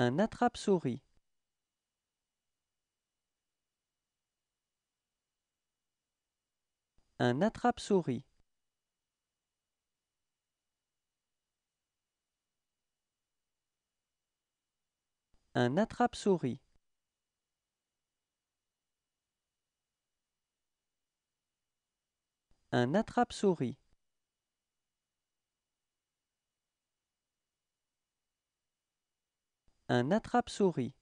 Un attrape-souris. Un attrape-souris. Un attrape-souris. Un attrape-souris. un attrape-souris.